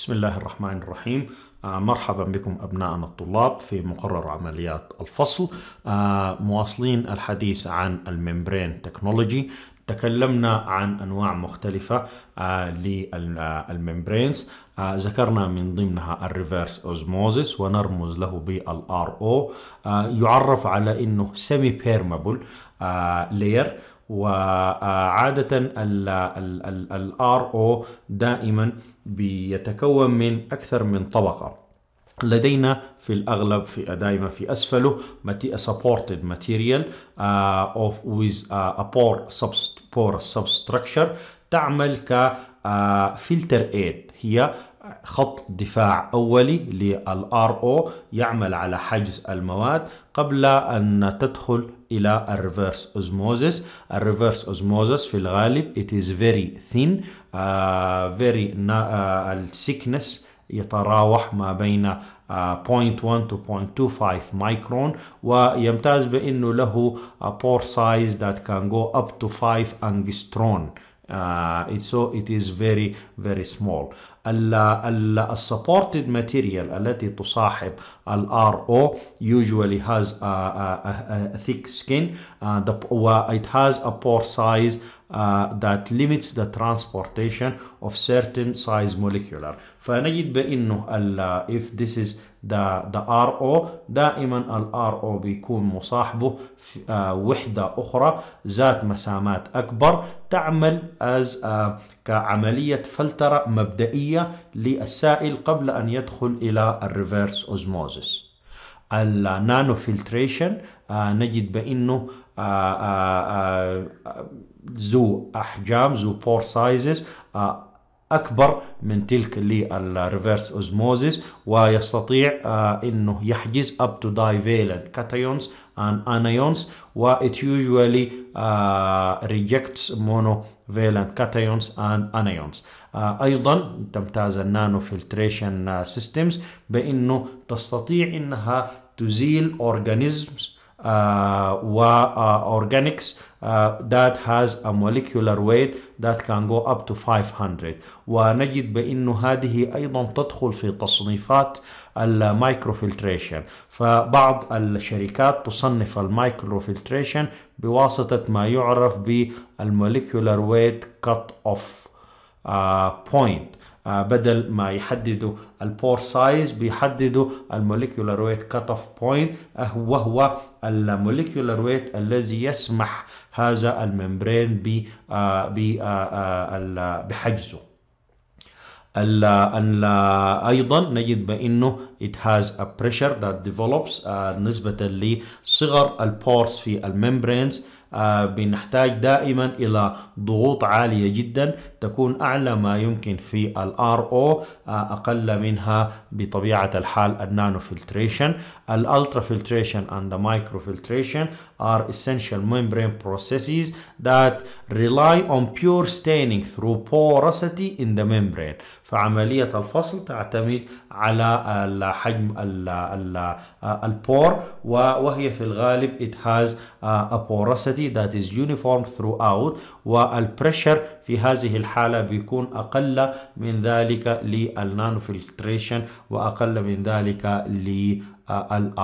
بسم الله الرحمن الرحيم آه، مرحبا بكم أبنائنا الطلاب في مقرر عمليات الفصل آه، مواصلين الحديث عن الممبرين تكنولوجي تكلمنا عن أنواع مختلفة آه، للممبرينز ذكرنا من ضمنها الريفيرس اوزموزيس ونرمز له بالار او يعرف على انه سيمي بيرمابل لاير وعادة الـ RO دائما بيتكون من أكثر من طبقة لدينا في الأغلب في دائما في أسفله supported material uh, of with آه، a pore porous substructure تعمل ك آه، فلتر 8 هي خط دفاع أولي للآر او يعمل على حجز المواد قبل أن تدخل إلى الريفرس أوزموزس الريفرس أوزموزس في الغالب it is very thin uh, very آه، السكنس uh, يتراوح ما بين 0.1 to 0.25 مايكرون ويمتاز بأنه له a pore size that can go up to 5 angstrom Uh, it's so it is very very small The supported material التي تصاحب ال RO usually has a, a, a, a thick skin uh, it has a pore size uh, that limits the transportation of certain size molecular فنجد بانه ال uh, if this is the the RO دائما ال RO بيكون مصاحبه uh, وحدة أخرى ذات مسامات أكبر تعمل as uh, كعملية فلترة مبدئية للسائل قبل أن يدخل إلى الريفيرس أوزموزيس النانو فلتريشن uh, uh, نجد بأنه uh, ذو احجام ذو بور سايزز آه، اكبر من تلك للريفرس اوزموزيس ويستطيع آه، انه يحجز up to divalent cations and anions و it usually آه، rejects monovalent cations and anions ايضا تمتاز النانو فلتريشن سيستمز بانه تستطيع انها تزيل اورجانيزمز آه، وأورجانيكس آه، آه، that has a molecular weight that can go up to 500 ونجد بأنه هذه أيضا تدخل في تصنيفات الميكروفلتريشن فبعض الشركات تصنف الميكروفلتريشن بواسطة ما يعرف بالموليكولار ويت كت اوف بوينت آه، بدل ما يحددوا البور سايز بيحددوا الموليكيولار ويت كت اوف بوينت وهو الموليكيولار ويت الذي يسمح هذا الممبرين آه، آه، بحجزه ال ال ايضا نجد بانه it has a pressure that develops uh, نسبه لصغر البورس في الممبرينز آه، بنحتاج دائما إلى ضغوط عالية جدا تكون أعلى ما يمكن في الار او آه، أقل منها بطبيعة الحال النانو فلتريشن الالترا فلتريشن اند the فلتريشن ار are essential بروسيسز ذات that اون بيور pure ثرو بوروسيتي ان ذا the فعملية الفصل تعتمد على حجم البور آه، وهي في الغالب it has a porosity quantity that is uniform throughout والبريشر في هذه الحالة بيكون أقل من ذلك للنون فلتريشن وأقل من ذلك للآر